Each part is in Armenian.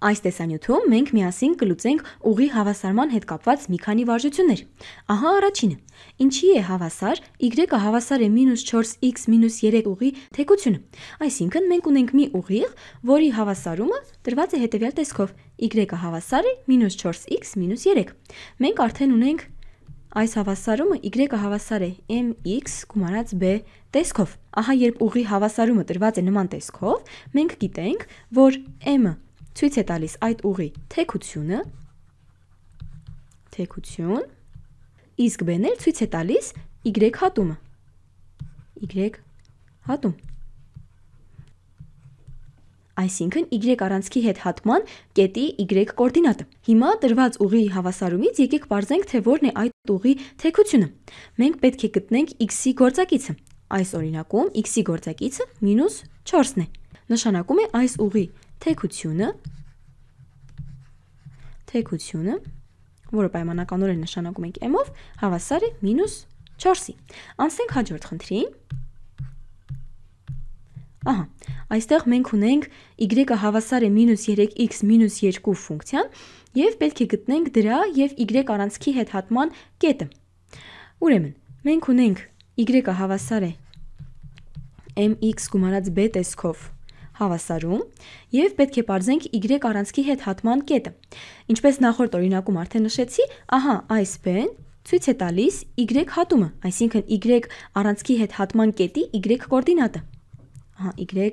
Այս տեսանյութում մենք միասին կլուծենք ուղի հավասարման հետ կապված մի քանի վարժություններ։ Ահա առաջինը։ Ինչի է հավասար y-ը հավասար է -4x - 3 ուղի թեկությունը։ Այսինքն մենք ունենք մի ուղիղ, որի հավասարումը տրված է հետևյալ տեսքով. y-ը հավասար է -4x - 3։ Մենք արդեն ունենք այս հավասարումը y-ը հավասար է mx գումարած b տեսքով։ Ահա երբ ուղի հավասարումը տրված է նման տեսքով, մենք գիտենք, որ m-ը ցույց է տալիս այդ ուղի թեքությունը, թեքություն, իսկ B-ն էլ ցույց է տալիս Y հատումը։ Y հատում։ Այսինքն y առանցքի հետ հատման կետի y կոորդինատը։ Հիմա տրված ուղի հավասարումից եկեք բարձենք, թե որն է այդ ուղի թեքությունը։ Մենք պետք է գտնենք x-ի գործակիցը։ Այս օրինակում x-ի գործակիցը -4-ն է։ Նշանակում է այս ուղի թեքությունը թեքությունը, որը պայմանականորեն նշանակում ենք m-ով, հավասար է -4-ի։ Անցնենք հաջորդ խնդրին։ Ահա, այստեղ մենք ունենք y-ը հավասար է -3x -2 ֆունկցիան եւ պետք է գտնենք դրա եւ y առանցքի հետ հատման կետը։ Ուրեմն, մենք ունենք y-ը հավասար է mx գումարած b տեսքով հավասարում եւ պետք է բարձենք y առանցքի հետ հատման կետը։ Ինչպես նախորդ օրինակում արդեն նշեցի, ահա այս բեն ցույց է տալիս y հատումը, այսինքն y առանցքի հետ հատման կետի y կոորդինատը։ Ահա y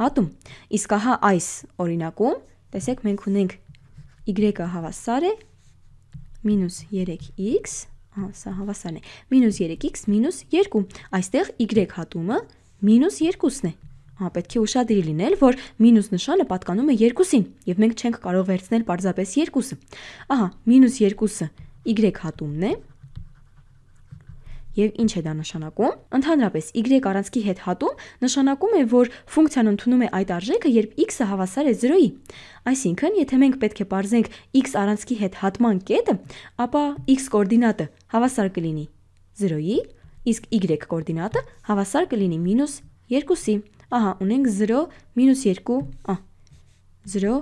հատում։ Իսկ ահա այս օրինակում, տեսեք, մենք ունենք y-ը հավասար է -3x, ահա սա հավասարն է, -3x -2։ Այստեղ y հատումը -2-ն է հա պետք է ուշադիր լինել, որ մինուս նշանը պատկանում է 2-ին, եւ մենք չենք կարող վերցնել parzapes 2-ը։ Ահա, -2-ը y հատումն է։ Եվ ինչ է դա նշանակում։ Ընդհանրապես y առանցքի հետ հատում նշանակում է, որ ֆունկցիան ընդունում է այդ արժեքը, երբ x-ը հավասար է 0-ի։ Այսինքն, եթե մենք պետք է parzենք x առանցքի հետ հատման կետը, ապա x կոորդինատը հավասար կլինի 0-ի, իսկ y կոորդինատը հավասար կլինի -2-ի։ Ահա, ունենք 0 մինուս 2, ա, 0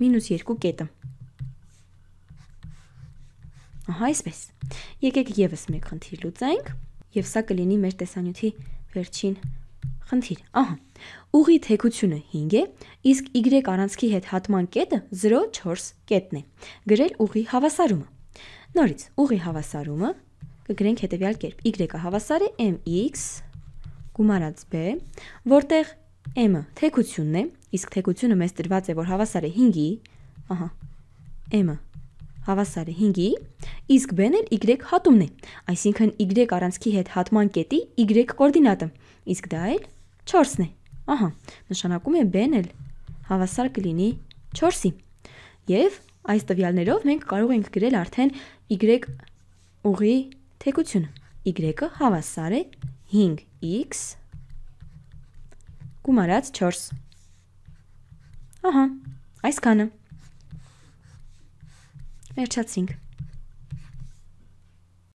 մինուս 2 կետը։ Ահա այսպես։ Եկեք եվս մեկ խնդիր լուծենք, եւ սա կլինի մեր տեսանյութի վերջին խնդիր։ Ահա։ Ուղի թեկությունը 5 է, իսկ y առանցքի հետ հատման կետը 0.4 կետն է։ Գրել ուղի հավասարումը։ Նորից, ուղի հավասարումը կգրենք հետևյալ կերպ. y հավասար է mx գումարած b, որտեղ m-ը թեկությունն է, իսկ թեկությունը մեզ տրված է, որ հավասար է 5-ի, ահա, m-ը հավասար է 5-ի, իսկ b-ն էլ y հատումն է, այսինքն y առանցքի հետ հատման կետի y կոորդինատը, իսկ դա էլ 4-ն է, ահա, նշանակում է b-ն էլ հավասար կլինի 4-ի։ Եվ այս տվյալներով մենք կարող ենք գրել արդեն y ուղի թեկությունը։ Y-ը հավասար է 4 5x գումարած 4։ Ահա, այսքանը։ Վերջացինք։